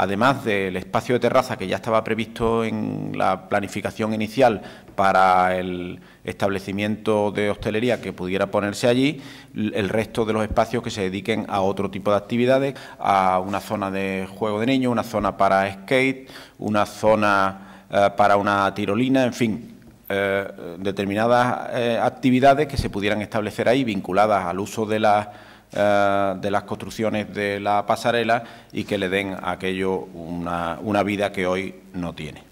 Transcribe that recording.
además del espacio de terraza que ya estaba previsto en la planificación inicial para el establecimiento de hostelería que pudiera ponerse allí, el resto de los espacios que se dediquen a otro tipo de actividades, a una zona de juego de niños, una zona para skate, una zona eh, para una tirolina, en fin, eh, determinadas eh, actividades que se pudieran establecer ahí vinculadas al uso de las eh, de las construcciones de la pasarela y que le den a aquello una vida que hoy no tiene.